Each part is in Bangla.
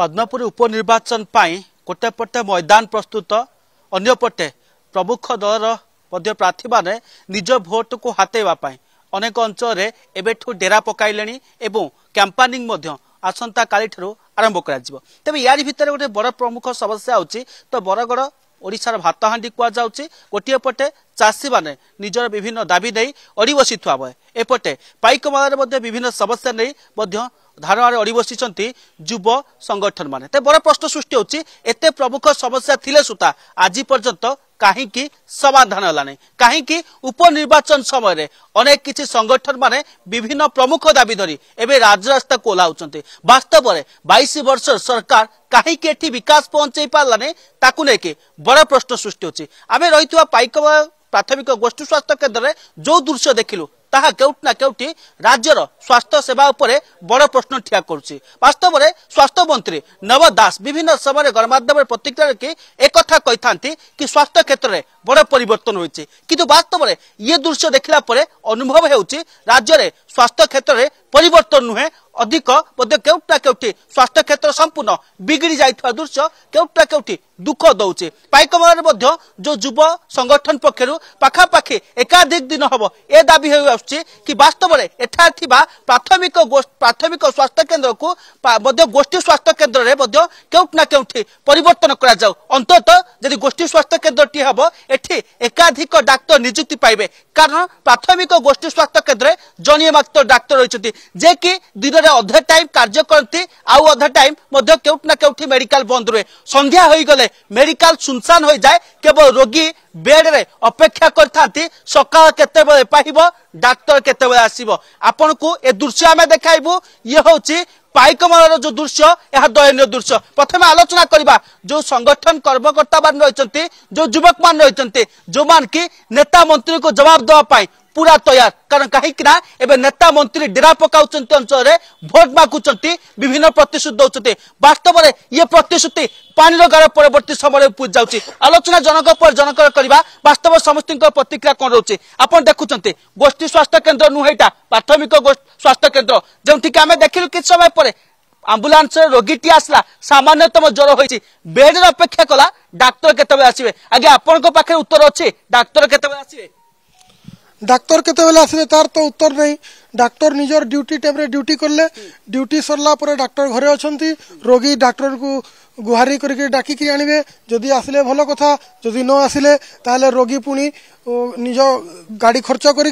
ପଦ୍ମପୁର ଉପନିର୍ବାଚନ ପାଇଁ ଗୋଟେ ପଟେ ମଇଦାନ ପ୍ରସ୍ତୁତ ଅନ୍ୟପଟେ ପ୍ରମୁଖ ଦଳର ମଧ୍ୟ ପ୍ରାର୍ଥୀମାନେ ନିଜ ଭୋଟକୁ ହାତେଇବା ପାଇଁ ଅନେକ ଅଞ୍ଚଳରେ ଏବେଠୁ ଡେରା ପକାଇଲେଣି ଏବଂ କ୍ୟାମ୍ପାନିଂ ମଧ୍ୟ ଆସନ୍ତାକାଲିଠାରୁ ଆରମ୍ଭ କରାଯିବ ତେବେ ୟାରି ଭିତରେ ଗୋଟେ ବଡ଼ ପ୍ରମୁଖ ସମସ୍ୟା ହେଉଛି ତ ବରଗଡ଼ ଓଡ଼ିଶାର ଭାତହାଣ୍ଡି କୁହାଯାଉଛି ଗୋଟିଏ ପଟେ ଚାଷୀମାନେ ନିଜର ବିଭିନ୍ନ ଦାବି ନେଇ ଅଡ଼ି ବସିଥିବା ବେଳେ ଏପଟେ ପାଇକମାଳାରେ ମଧ୍ୟ ବିଭିନ୍ନ ସମସ୍ୟା ନେଇ ମଧ୍ୟ ଧାରଣାରେ ଅଡ଼ି ବସିଛନ୍ତି ଯୁବ ସଂଗଠନମାନେ ତେବେ ବଡ଼ ପ୍ରଶ୍ନ ସୃଷ୍ଟି ହେଉଛି ଏତେ ପ୍ରମୁଖ ସମସ୍ୟା ଥିଲେ ସୁଦ୍ଧା ଆଜି ପର୍ଯ୍ୟନ୍ତ କାହିଁକି ସମାଧାନ ହେଲାନି କାହିଁକି ଉପନିର୍ବାଚନ ସମୟରେ ଅନେକ କିଛି ସଂଗଠନମାନେ ବିଭିନ୍ନ ପ୍ରମୁଖ ଦାବି ଧରି ଏବେ ରାଜରାସ୍ତାକୁ ଓହ୍ଲାଉଛନ୍ତି ବାସ୍ତବରେ ବାଇଶ ବର୍ଷର ସରକାର କାହିଁକି ଏଠି ବିକାଶ ପହଞ୍ଚେଇ ପାରିଲାନି ତାକୁ ନେଇକି ବଡ଼ ପ୍ରଶ୍ନ ସୃଷ୍ଟି ହେଉଛି ଆମେ ରହିଥିବା ପାଇକ ପ୍ରାଥମିକ ଗୋଷ୍ଠୀ ସ୍ୱାସ୍ଥ୍ୟ କେନ୍ଦ୍ରରେ ଯେଉଁ ଦୃଶ୍ୟ ଦେଖିଲୁ ତାହା କେଉଁଠି ନା କେଉଁଠି ରାଜ୍ୟର ସ୍ୱାସ୍ଥ୍ୟ ସେବା ଉପରେ ବଡ଼ ପ୍ରଶ୍ନ ଠିଆ କରୁଛି ବାସ୍ତବରେ ସ୍ୱାସ୍ଥ୍ୟମନ୍ତ୍ରୀ ନବ ଦାସ ବିଭିନ୍ନ ସମୟରେ ଗଣମାଧ୍ୟମରେ ପ୍ରତିକ୍ରିୟା ରଖି ଏକଥା କହିଥାନ୍ତି କି ସ୍ୱାସ୍ଥ୍ୟ କ୍ଷେତ୍ରରେ ବଡ଼ ପରିବର୍ତ୍ତନ ହୋଇଛି କିନ୍ତୁ ବାସ୍ତବରେ ଇଏ ଦୃଶ୍ୟ ଦେଖିଲା ପରେ ଅନୁଭବ ହେଉଛି ରାଜ୍ୟରେ ସ୍ୱାସ୍ଥ୍ୟ କ୍ଷେତ୍ରରେ ପରିବର୍ତ୍ତନ ନୁହେଁ ଅଧିକ ବୋଧେ କେଉଁଠି ନା କେଉଁଠି ସ୍ୱାସ୍ଥ୍ୟ କ୍ଷେତ୍ର ସମ୍ପୂର୍ଣ୍ଣ ବିଗିଡ଼ି ଯାଇଥିବା ଦୃଶ୍ୟ କେଉଁଠି ନା କେଉଁଠି দুঃখ দৌছে পাইকমারে মধ্যে যে যুব সংগঠন পক্ষর পাখাপাখি একাধিক দিন হব এ দাবি হয়ে আসছে কি বাস্তবরে এঠার থিবা প্রাথমিক প্রাথমিক স্বাস্থ্য কেন্দ্রকু মধ্য গোষ্ঠী স্বাস্থ্য কেন্দ্রে মধ্য কেউটি না কেউটি পরিবর্তন করা যাও অন্তত যদি গোষ্ঠী স্বাস্থ্য কেন্দ্রটি হব এটি একাধিক ডাক্তার নিযুক্তি পাইবে কারণ প্রাথমিক গোষ্ঠী স্বাস্থ্য কেন্দ্রে জনীয় মাত্র ডাক্তার রয়েছেন যে কি দিনরে অধা টাইম কার্য করতে আউ অধা টাইম মধ্য কেউটি না কেউটি মেডিকাল বন্ধ রয়ে সন্ধ্যা হয়ে গেলে সময় মেডিকাল সুনসান হয়ে যায় কেবল রোগী বেডরে অপেক্ষা করে থাকে সকাল কেতবে পাইব ডাক্তার কেতবে আসব আপনার এ দৃশ্য আমি দেখাইবু ইয়ে হচ্ছে পাইকমালার যে দৃশ্য এহা দয়নীয় দৃশ্য প্রথমে আলোচনা করা যে সংগঠন কর্মকর্তা মানে রয়েছেন যে যুবক মানে রয়েছেন যে নেতা মন্ত্রী জবাব দেওয়া পুরা তৈয়ার কারণ কাহিঁকি না এবে নেতা মন্ত্রী ডেরা পকাউছেন অঞ্চলের ভোট মাগুচার বিভিন্ন প্রতিশ্রুতি দৌঁতে বাস্তবরে ইয়ে প্রতিশ্রুতি পানির গার পরবর্তী সময় উপজি যাচ্ছে আলোচনা জনক পর জনকর করা বাস্তব সমস্ত প্রতিক্রিয়া কম রয়েছে আপনার দেখুম গোষ্ঠী স্বাস্থ্য কেন্দ্র নুহেটা প্রাথমিক স্বাস্থ্য কেন্দ্র যেটিকি আমি দেখিলু কিছু সময় পরে ଆମ୍ବୁଲାନ୍ସରେ ରୋଗୀଟି ଆସିଲା ସାମାନ୍ୟତମ ଜ୍ୱର ହୋଇଛି ବେଡ୍ରେ ଅପେକ୍ଷା କଲା ଡାକ୍ତର କେତେବେଳେ ଆସିବେ ଆଜ୍ଞା ଆପଣଙ୍କ ପାଖରେ ଉତ୍ତର ଅଛି ଡାକ୍ତର କେତେବେଳେ ଆସିବେ ডাক্তার কেতবেলে আসবে তার তো উত্তর নেই ডাক্তার নিজের ডিউটি টাইমে ডিউটি করলে ডিউটি সরলা পরে ডাক্তার ঘরে অনেক রোগী ডাক্তারকে গুহারি করি ডাকিকি আনবে যদি আসলে ভালো কথা যদি ন আসলে তাহলে রোগী পুঁ নিজ গাড়ি খরচ করি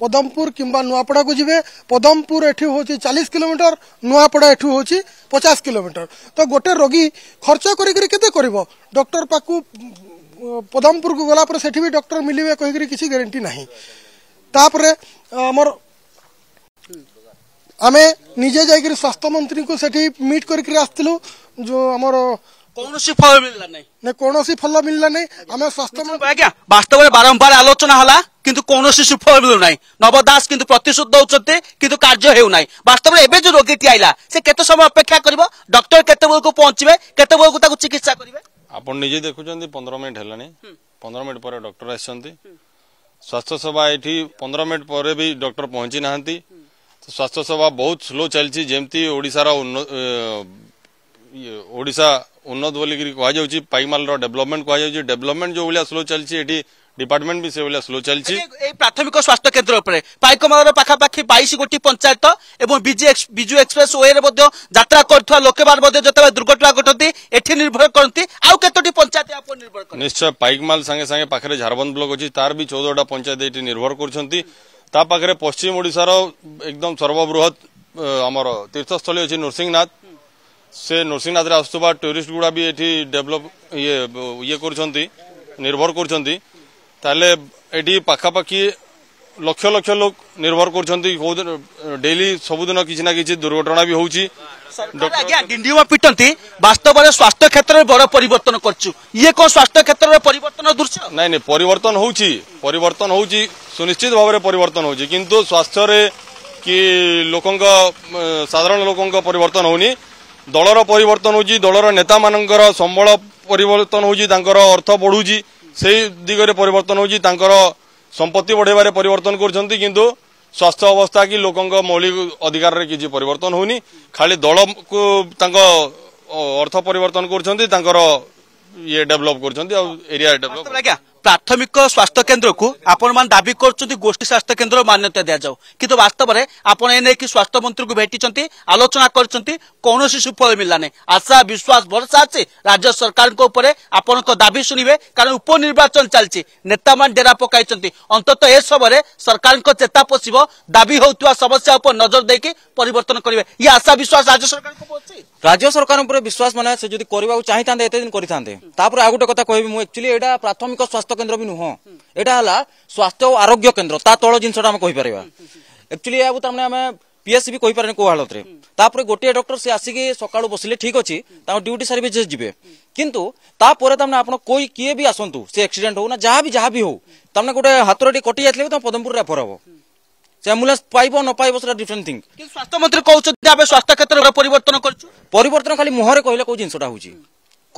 পদমপুর কিংবা নয়াপড়া যাবে পদমপুর এঠু হচ্ছে চালিশ কিলোমিটর নয়াপড়া এঠু হচ্ছে পচাশ কিলোমিটর তো গোটে রোগী খরচ করি কেতে করব ডক্টর পাখ পদমপুর গলাপরে সেটি ସେଠି ବି ଡକ୍ଟର ମିଳିବେ କହିକିରି କିଛି ତାପରେ ଆମର ଆମେ ନିଜେ ଯାଇକରି ସ୍ୱାସ୍ଥ୍ୟମନ୍ତ୍ରୀଙ୍କୁ ସେଠି ମିଟ୍ କରିକିରି ଆସିଥିଲୁ ଯୋଉ ଆମର କୌଣସି ଫଳ ମିଳିଲା ନାହିଁ କୌଣସି ଫଳ ମିଳିଲା ନାହିଁ ଆମେ ସ୍ୱାସ୍ଥ୍ୟ ଆଜ୍ଞା ବାସ୍ତବରେ ବାରମ୍ବାର ଆଲୋଚନା ହେଲା କିନ୍ତୁ କୌଣସି ସୁଫଳ ମିଳୁନାହିଁ ନବ ଦାସ କିନ୍ତୁ ପ୍ରତିଶୋଧ ଦଉଛନ୍ତି କିନ୍ତୁ କାର୍ଯ୍ୟ ହେଉନାହିଁ ବାସ୍ତବରେ ଏବେ ଯୋଉ ରୋଗୀଟି ଆଇଲା ସେ କେତେ ସମୟ ଅପେକ୍ଷା କରିବ ଡକ୍ଟର କେତେବେଳକୁ ପହଞ୍ଚିବେ କେତେବେଳକୁ ତାକୁ ଚିକିତ୍ସା କରିବେ ଆପଣ ନିଜେ ଦେଖୁଛନ୍ତି ପନ୍ଦର ମିନିଟ୍ ହେଲାଣି ପନ୍ଦର ମିନିଟ୍ ପରେ ଡକ୍ଟର ଆସିଛନ୍ତି स्वास्थ्य सेवा ये पंद्रह मिनट पर भी डॉक्टर पहुंची ना तो स्वास्थ्य सेवा बहुत स्लो चलती जमीशार उन्नत बोलिक कहुच पाइमाल डेभलपमेंट कहुच जो भाया स्लो चलती ডিপার্টমেন্ট ବି ସେଭଳିଆ ସ୍ଲୋ ଚାଲିଛି এই প্রাথমিক স্বাস্থ্য কেন্দ্র উপরে পাইকমালার পাখাপাখি বাইশ গোটি পঞ্চায়েত এবং বিজু এক্সপ্রেস ওয়েরে মধ্য যাত্রা করুয়া লোকেমান মধ্যে যেতবে দুর্ঘটনা ঘটতি এটি নির্ভর করতে আউ কতটি পঞ্চায়েত উপর নির্ভর করে নিশ্চয় পাইকমাল সাঙ্গে সাঙ্গে পাখরে ঝাড়বন্দ ব্লক অছি তার বি চৌদটা পঞ্চায়েত এটি নির্ভর করছেন তা পাখরে পশ্চিম ওড়িশার একদম সর্ববৃহৎ আমার তীর্থস্থলী অছি নৃসিংহনাথ সে নৃসিংহনাথে আসুবা টুরিস্ট গুড়া বি এটি ডেভেলপ ইয়ে ইয়ে করছেন নির্ভর করছেন তাহলে এটি পাখাপাখি লক্ষ লক্ষ লোক নির্ভর করছেন ডেলি সবুদিন কিছু না কিছু দুর্ঘটনা হচ্ছে স্বাস্থ্য ক্ষেত্রে বড় পরিবর্তন করছু ইয়ে কোন স্বাস্থ্য ক্ষেত্রে পরিবর্তন দৃশ্য নাই পরিবর্তন হচ্ছে পরিবর্তন হচ্ছে সুনিশ্চিত ভাবে পরিবর্তন হচ্ছে কিন্তু স্বাস্থ্যরে কি লোক সাধারণ লোক পরিবর্তন হোনি দলর পরিবর্তন হচ্ছে দলর নেতা মানকর সম্বল পরিবর্তন হচ্ছে তাঁর অর্থ বড়ুছি ସେହି ଦିଗରେ ପରିବର୍ତ୍ତନ ହେଉଛି ତାଙ୍କର ସମ୍ପତ୍ତି ବଢ଼େଇବାରେ ପରିବର୍ତ୍ତନ କରୁଛନ୍ତି କିନ୍ତୁ ସ୍ୱାସ୍ଥ୍ୟ ଅବସ୍ଥା କି ଲୋକଙ୍କ ମୌଳିକ ଅଧିକାରରେ କିଛି ପରିବର୍ତ୍ତନ ହେଉନି ଖାଲି ଦଳକୁ ତାଙ୍କ ଅର୍ଥ ପରିବର୍ତ୍ତନ କରୁଛନ୍ତି ତାଙ୍କର ଇଏ ଡେଭଲପ୍ କରୁଛନ୍ତି ଆଉ ଏରିଆ ପ୍ରାଥମିକ ସ୍ୱାସ୍ଥ୍ୟ କେନ୍ଦ୍ରକୁ ଆପଣମାନେ ଦାବି କରୁଛନ୍ତି ଗୋଷ୍ଠୀ ସ୍ୱାସ୍ଥ୍ୟ କେନ୍ଦ୍ର ମାନ୍ୟତା ଦିଆଯାଉ କିନ୍ତୁ ବାସ୍ତବରେ ଆପଣ ଏ ନେଇକି ସ୍ୱାସ୍ଥ୍ୟମନ୍ତ୍ରୀଙ୍କୁ ଭେଟିଛନ୍ତି ଆଲୋଚନା କରିଛନ୍ତି କୌଣସି ସୁଫଳ ମିଳିଲାନି ଆଶା ବିଶ୍ୱାସ ଭରସା ଅଛି ରାଜ୍ୟ ସରକାରଙ୍କ ଉପରେ ଆପଣଙ୍କ ଦାବି ଶୁଣିବେ କାରଣ ଉପନିର୍ବାଚନ ଚାଲିଛି ନେତାମାନେ ଡେରା ପକାଇଛନ୍ତି ଅନ୍ତତଃ ଏ ସମୟରେ ସରକାରଙ୍କ ଚେତା ପଶିବ ଦାବି ହେଉଥିବା ସମସ୍ୟା ଉପରେ ନଜର ଦେଇକି ପରିବର୍ତ୍ତନ କରିବେ ଇଏ ଆଶା ବିଶ୍ୱାସ ରାଜ୍ୟ ସରକାରଙ୍କ ଅଛି ରାଜ୍ୟ ସରକାରଙ୍କ ଉପରେ ବିଶ୍ୱାସ ମାନେ ସେ ଯଦି କରିବାକୁ ଚାହିଁଥାନ୍ତେ ଏତେ ଦିନ କରିଥାନ୍ତେ ତାପରେ ଆଉ ଗୋଟେ କଥା କହିବି ମୁଁ ଆକ୍ଚୁଆଲି ଏଇଟା ପ୍ରାଥମିକ ସ୍ୱାସ୍ଥ୍ୟ କେନ୍ଦ୍ର ବି ନୁହଁ ଏଇଟା ହେଲା ସ୍ୱାସ୍ଥ୍ୟ ଓ ଆରୋଗ୍ୟ କେନ୍ଦ୍ର ତା ତଳ ଜିନିଷଟା ଆମେ କହିପାରିବା ଆକ୍ଚୁଆଲି ଏହାକୁ ତାମାନେ ଆମେ ପିଏସ୍ ବି କହିପାରେନି କୋଉ ହାଲତରେ ତାପରେ ଗୋଟିଏ ଡକ୍ଟର ସେ ଆସିକି ସକାଳୁ ବସିଲେ ଠିକ ଅଛି ତାଙ୍କ ଡ୍ୟୁଟି ସାରି ବି ଯିବେ କିନ୍ତୁ ତାପରେ ତାମାନେ ଆପଣ କୋଇ କିଏ ବି ଆସନ୍ତୁ ସେ ଆକ୍ସିଡେଣ୍ଟ ହଉ ନା ଯାହା ବି ଯାହା ବି ହଉ ତାମାନେ ଗୋଟେ ହାତର ଟିକେ କଟି ଯାଇଥିଲେ ତାଙ୍କ ପଦମପୁର ରେଫର ହବ ସେ ଆମ୍ବୁଲାନ୍ସ ପାଇବ ନ ପାଇବ ସେଟା ଡିଫରେଣ୍ଟ ଥିଙ୍ଗ ସ୍ୱାସ୍ଥ୍ୟ ମନ୍ତ୍ରୀ କହୁଛନ୍ତି ଆମେ ସ୍ୱାସ୍ଥ୍ୟ କ୍ଷେତ୍ରରେ ପରିବର୍ତ୍ତନ କରୁଛୁ ପରିବର୍ତ୍ତନ ଖାଲି ମୁହଁରେ କହିଲେ କୋଉ ଜିନିଷଟା ହଉଛି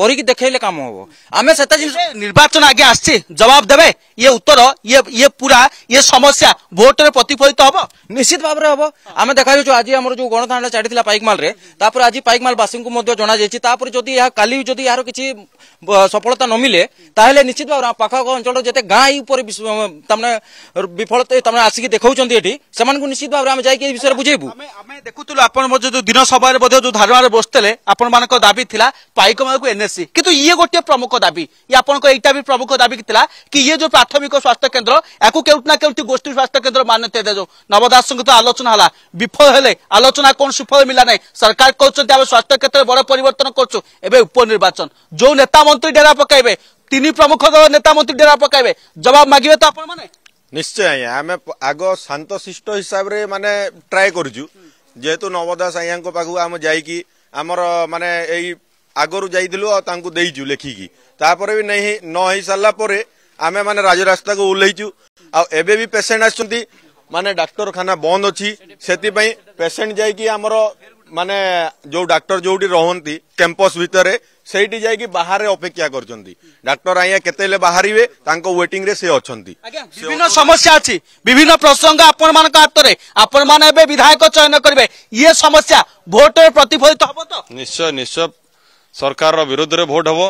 করিকি দেখাইলে কাম হব আমি সেটা জিনিস নির্বাচন আগে আসছে জবাব দেবে ইয়ে উত্তর ইয়ে ইয়ে পুরা ইয়ে সমস্যা ভোটরে প্রতিফলিত হব নিশ্চিত ভাবে হব আমি দেখা যাচ্ছ আজ আমার যে গণধারণা চালিয়েছিল পাইকমালরে তারপরে আজ পাইকমালবাসী জনা যাই তাপরে যদি কালি যদি এর কিছু সফলতা ন মিলে তাহলে নিশ্চিত ভাবে পাখ অঞ্চল যেতে গাঁ উপরে তার বিফলতা তার আসিকি দেখাউছেন এটি সে নিশ্চিত ভাবে আমি যাই এই বিষয়ে বুঝাইবু আমি দেখুলু আপনার দিন সভায় বোধ যে ধারণার বসুলে আপনার দাবি লা পাইকমালকে এনএস ନେସି କିନ୍ତୁ ଇଏ ଗୋଟିଏ ପ୍ରମୁଖ ଦାବି ଇଏ ଆପଣଙ୍କ ଏଇଟା ବି ପ୍ରମୁଖ ଦାବି ଥିଲା କି ଇଏ ଯୋଉ ପ୍ରାଥମିକ ସ୍ୱାସ୍ଥ୍ୟ କେନ୍ଦ୍ର ୟାକୁ କେଉଁଠି ନା କେଉଁଠି ଗୋଷ୍ଠୀ ସ୍ୱାସ୍ଥ୍ୟ କେନ୍ଦ୍ର ମାନ୍ୟତା ଦିଆଯାଉ ନବ ଦାସଙ୍କୁ ତ ଆଲୋଚନା ହେଲା ବିଫଳ ହେଲେ ଆଲୋଚନା କଣ ସୁଫଳ ମିଳିଲା ନାହିଁ ସରକାର କହୁଛନ୍ତି ଆମେ ସ୍ୱାସ୍ଥ୍ୟ କ୍ଷେତ୍ରରେ ବଡ଼ ପରିବର୍ତ୍ତନ କରୁଛୁ ଏବେ ଉପନିର୍ବାଚନ ଯୋଉ ନେତା ମନ୍ତ୍ରୀ ଡେରା ପକାଇବେ ତିନି ପ୍ରମୁଖ ଦଳ ନେତା ମନ୍ତ୍ରୀ ଡେରା ପକାଇବେ ଜବାବ ମାଗିବେ ତ ଆପଣମାନେ ନିଶ୍ଚୟ ଆଜ୍ଞା ଆମେ ଆଗ ଶାନ୍ତଶିଷ୍ଟ ହିସାବରେ ମାନେ ଟ୍ରାଏ କରୁଛୁ ଯେହେତୁ ନବ ଦାସ ଆଜ୍ଞାଙ୍କ ପାଖକୁ ଆମେ ଯାଇକି ଆମର ମାନେ ଏଇ আগর যাইলু আইছু লেখিকি তাপরে বি ন হয়ে সারা পরে আমি মানে রাজরাস্তাকে ওহ্লাইছু আবে বি পেসেন্ট আসছেন মানে ডাক্তারখানা বন্ধ অছি সেপাই পেসেন্ট যাই আমার মানে যে ডাক্তার যেটি রহতি ক্যাম্পস ভিতরে সেইটি যাই বাহারে অপেক্ষা করছেন ডাক্তার আজ্ঞা কেতলে বাহারে তাঙ্ক ওয়েটিং রে সে অনেক বিভিন্ন সমস্যা আছে বিভিন্ন প্রসঙ্গ আপন মান হাতরে আপন মানে এবে বিধায়ক চয়ন করবে ইয়ে সমস্যা ভোটরে প্রতিফলিত হব তো নিশ্চয় নিশ্চয় ସରକାରର ବିରୋଧରେ ଭୋଟ ହେବ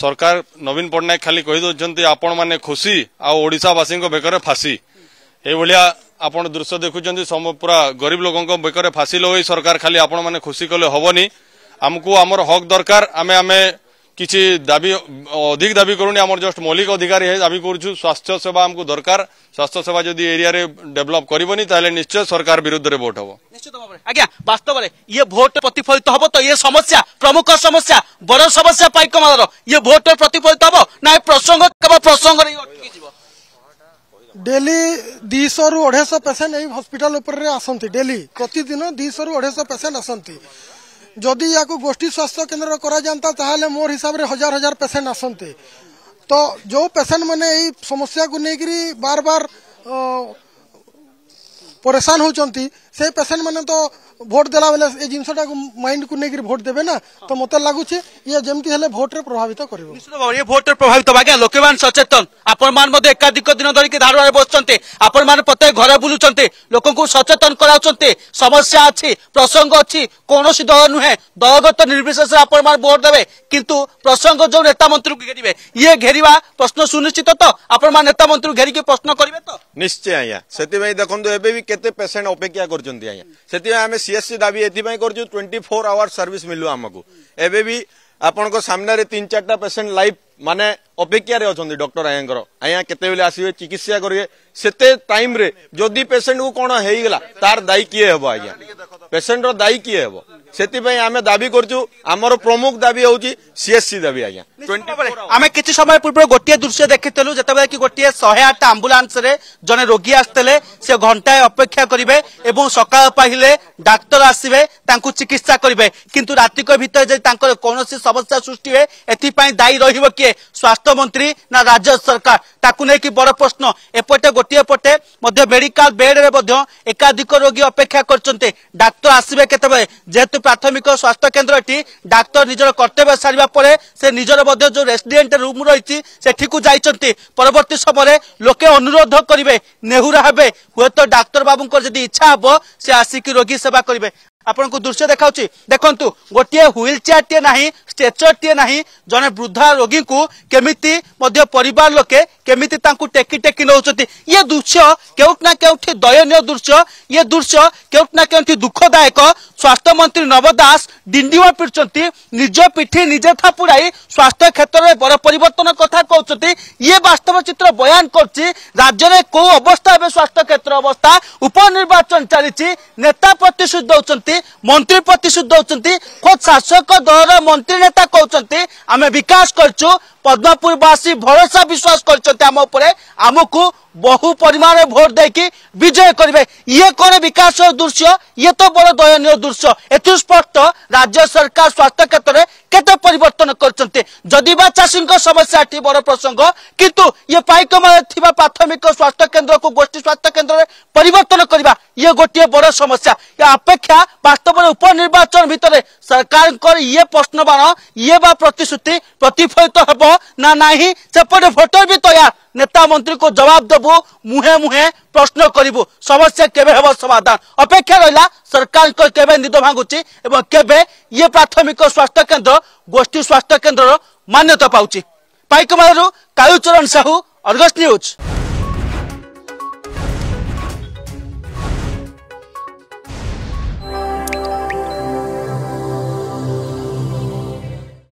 ସରକାର ନବୀନ ପଟ୍ଟନାୟକ ଖାଲି କହିଦେଉଛନ୍ତି ଆପଣମାନେ ଖୁସି ଆଉ ଓଡ଼ିଶାବାସୀଙ୍କ ବେକରେ ଫାଶୀ ଏଇଭଳିଆ ଆପଣ ଦୃଶ୍ୟ ଦେଖୁଛନ୍ତି ପୁରା ଗରିବ ଲୋକଙ୍କ ବେକରେ ଫାଶୀ ଲଗାଇ ସରକାର ଖାଲି ଆପଣମାନେ ଖୁସି କଲେ ହେବନି ଆମକୁ ଆମର ହକ୍ ଦରକାର ଆମେ ଆମେ କିଛି ଦାବି ଅଧିକ ଦାବି କରୁନି ଆମର ଜଷ୍ଟ ମୌଳିକ ଅଧିକାର ଏ ଦାବି କରୁଛୁ ସ୍ୱାସ୍ଥ୍ୟ ସେବା ଆମକୁ ଦରକାର ସ୍ୱାସ୍ଥ୍ୟ ସେବା ଯଦି ଏରିଆରେ ଡେଭଲପ କରିବନି ତାହେଲେ ନିଶ୍ଚୟ ସରକାର ବିରୁଦ୍ଧରେ ଭୋଟ ହବ ନିଶ୍ଚିତ ଭାବରେ ଆଜ୍ଞା ବାସ୍ତବରେ ଇଏ ଭୋଟ ପ୍ରତିଫଳିତ ହବ ତ ଇଏ ସମସ୍ୟା ପ୍ରମୁଖ ସମସ୍ୟା ବଡ ସମସ୍ୟା ପାଇକମାଳର ଇଏ ଭୋଟ ପ୍ରତିଫଳିତ ହବ ନା ଏ ପ୍ରସଙ୍ଗ କେବଳ ପ୍ରସଙ୍ଗରେ ଅଟକି ଯିବ ଡେଲି ଦୁଇଶହରୁ ଅଢ଼େଇଶହ ପେସେଣ୍ଟ ଏଇ ହସ୍ପିଟାଲ ଉପରେ ଆସନ୍ତି ଡେଲି ପ୍ରତିଦିନ ଦୁଇଶହରୁ ଅଢ଼େଇଶହ ପେସେଣ୍ଟ ଆସନ୍ତି जदि या गोष्ठी स्वास्थ्य केन्द्र करता मोर हिसाब से हजार हजार पेसेंट आसते तो जो पेसेंट मैंने समस्या को लेकर बार बार परेशान होती সেই ପେସେଣ୍ଟ ମାନେ ତ ଭୋଟ ଦେଲା ବେଳେ ଏ ଜିନିଷଟାକୁ ମାଇଣ୍ଡକୁ ନେଇକରି ଭୋଟ ଦେବେ ନା ତ ମୋତେ ଲାଗୁଛି ଇଏ ଯେମିତି ହେଲେ ଭୋଟରେ ପ୍ରଭାବିତ କରିବ ନିଶ୍ଚିତ ଭାବରେ ଭୋଟରେ ପ୍ରଭାବିତ ଆଜ୍ଞା ଲୋକମାନେ ସଚେତନ ଆପଣମାନେ ମଧ୍ୟ ଏକାଧିକ ଦିନ ଧରିକି ଧାରଣାରେ ବସୁଛନ୍ତି ଆପଣମାନେ ପ୍ରତ୍ୟେକ ଘରେ ବୁଲୁଛନ୍ତି ଲୋକଙ୍କୁ ସଚେତନ କରାଉଛନ୍ତି ସମସ୍ୟା ଅଛି ପ୍ରସଙ୍ଗ ଅଛି କୌଣସି ଦଳ ନୁହେଁ ଦଳଗତ ନିର୍ବିଶେଷରେ ଆପଣମାନେ ଭୋଟ ଦେବେ କିନ୍ତୁ ପ୍ରସଙ୍ଗ ଯୋଉ ନେତା ମନ୍ତ୍ରୀଙ୍କୁ ଘେରିବେ ଇଏ ଘେରିବା ପ୍ରଶ୍ନ ସୁନିଶ୍ଚିତ ତ ଆପଣମାନେ ନେତା ମନ୍ତ୍ରୀଙ୍କୁ ଘେରିକି ପ୍ରଶ୍ନ କରିବେ ତ ନିଶ୍ଚୟ ଆଜ୍ଞା ସେଥିପାଇଁ ଦେଖନ୍ତୁ ଏବେ ବି କେତେ ପେସେଣ୍ଟ ଅପେକ୍ଷା କରୁଛନ୍ତି आम दावी ए फोर आवर सर्विस मिलू आमको एवंबी आपण सामने तीन चार पेसेंट लाइफ मानने अपेक्षार अच्छा डक्टर आज्ञा आज्ञा के आसवे चिकित्सा करेंगे से टाइम जदि पेसेंट को कौन हो तार दायी किए हम आज्ञा पेसेंट रायी किए हम ସେଥିପାଇଁ ଆମେ ଦାବି କରୁଛୁ ଆମର ପ୍ରମୁଖ ଦାବି ହେଉଛି ସିଏସ୍ସି ଦାବି ଆଜ୍ଞା ଆମେ କିଛି ସମୟ ପୂର୍ବରୁ ଗୋଟିଏ ଦୃଶ୍ୟ ଦେଖିଥିଲୁ ଯେତେବେଳେ କି ଗୋଟିଏ ଶହେ ଆଠ ଆମ୍ବୁଲାନ୍ସରେ ଜଣେ ରୋଗୀ ଆସିଥିଲେ ସେ ଘଣ୍ଟାଏ ଅପେକ୍ଷା କରିବେ ଏବଂ ସକାଳ ପାହିଲେ ଡାକ୍ତର ଆସିବେ ତାଙ୍କୁ ଚିକିତ୍ସା କରିବେ କିନ୍ତୁ ରାତିକ ଭିତରେ ଯଦି ତାଙ୍କର କୌଣସି ସମସ୍ୟା ସୃଷ୍ଟି ହୁଏ ଏଥିପାଇଁ ଦାୟୀ ରହିବ କିଏ ସ୍ୱାସ୍ଥ୍ୟମନ୍ତ୍ରୀ ନା ରାଜ୍ୟ ସରକାର ତାକୁ ନେଇକି ବଡ଼ ପ୍ରଶ୍ନ ଏପଟେ ଗୋଟିଏ ପଟେ ମଧ୍ୟ ମେଡିକାଲ ବେଡ୍ରେ ମଧ୍ୟ ଏକାଧିକ ରୋଗୀ ଅପେକ୍ଷା କରିଛନ୍ତି ଡାକ୍ତର ଆସିବେ କେତେବେଳେ ଯେହେତୁ যেহেতু প্রাথমিক স্বাস্থ্য কেন্দ্রটি ডাক্তার নিজের কর্তব্য সারা পরে সে নিজের মধ্যে যে রেসিডেন্ট রুম রয়েছে সেটি যাই পরবর্তী সময় লোকে অনুরোধ করবে নেহুরা হবে হুয়েত ডাক্তার বাবু যদি ইচ্ছা হব সে আসিকি রোগী সেবা করবে আপনার দৃশ্য দেখা দেখুন গোটিয়ে হুইল চেয়ার টিয়ে না ଷ୍ଟ୍ରେଚରଟିଏ ନାହିଁ ଜଣେ ବୃଦ୍ଧା ରୋଗୀଙ୍କୁ କେମିତି ମଧ୍ୟ ପରିବାର ଲୋକେ କେମିତି ତାଙ୍କୁ ଟେକି ଟେକି ନେଉଛନ୍ତି ଇଏ ଦୃଶ୍ୟ କେଉଁଠି ନା କେଉଁଠି ଦୟନୀୟ ଦୃଶ୍ୟ ଇଏ ଦୃଶ୍ୟ କେଉଁଠି ନା କେଉଁଠି ଦୁଃଖଦାୟକ ସ୍ୱାସ୍ଥ୍ୟମନ୍ତ୍ରୀ ନବ ଦାସ ଡିଣ୍ଡିମ ପିଟୁଛନ୍ତି ନିଜ ପିଠି ନିଜେ ଥାପୁଡ଼ାଇ ସ୍ୱାସ୍ଥ୍ୟ କ୍ଷେତ୍ରରେ ବଡ଼ ପରିବର୍ତ୍ତନ କଥା କହୁଛନ୍ତି ଇଏ ବାସ୍ତବ ଚିତ୍ର ବୟାନ କରୁଛି ରାଜ୍ୟରେ କୋଉ ଅବସ୍ଥା ଏବେ ସ୍ୱାସ୍ଥ୍ୟ କ୍ଷେତ୍ର ଅବସ୍ଥା ଉପନିର୍ବାଚନ ଚାଲିଛି ନେତା ପ୍ରତିଶ୍ରୁତି ଦେଉଛନ୍ତି ମନ୍ତ୍ରୀ ପ୍ରତିଶ୍ରୁତି ଦେଉଛନ୍ତି ଖୋଦ୍ ଶାସକ ଦଳର ମନ୍ତ୍ରୀ নেতা কৌঁতে আমি বিকাশ করছু পদ্মপুরবাসী ভরসা বিশ্বাস করছেন আম উপরে আমকু বহু পরিমাণে ভোট দেখি বিজয় করবে ইয়ে কোন বিকাশ দৃশ্য ইয়ে তো বড় দয়নীয় দৃশ্য এটি স্পষ্ট রাজ্য সরকার স্বাস্থ্য ক্ষেত্রে কেতে পরিবর্তন করছেন যদি বা চাষী সমস্যা এটি বড় প্রসঙ্গ কিন্তু ইয়ে পাইকমায় থাকা প্রাথমিক স্বাস্থ্য কেন্দ্র কু গোষ্ঠী স্বাস্থ্য কেন্দ্রে পরিবর্তন করা ইয়ে গোটিয়ে বড় সমস্যা এ অপেক্ষা বাস্তবরে উপনির্বাচন ভিতরে সরকার ইয়ে প্রশ্নবাণ ইয়ে বা প্রতিশ্রুতি প্রতিফলিত হব না নাহি সেপটে ভোটর বি তৈরি नेता मंत्री को जवाब देवु मुहे मुहे प्रश्न करू समस्या के समाधान अपेक्षा रहा सरकार को केवे निदो भांगुची एवं केवे ये प्राथमिक स्वास्थ्य केन्द्र गोष्ठी स्वास्थ्य केन्द्र मान्यता पाउची पाइकमारु कायुचरण साहू अर्गस न्यूज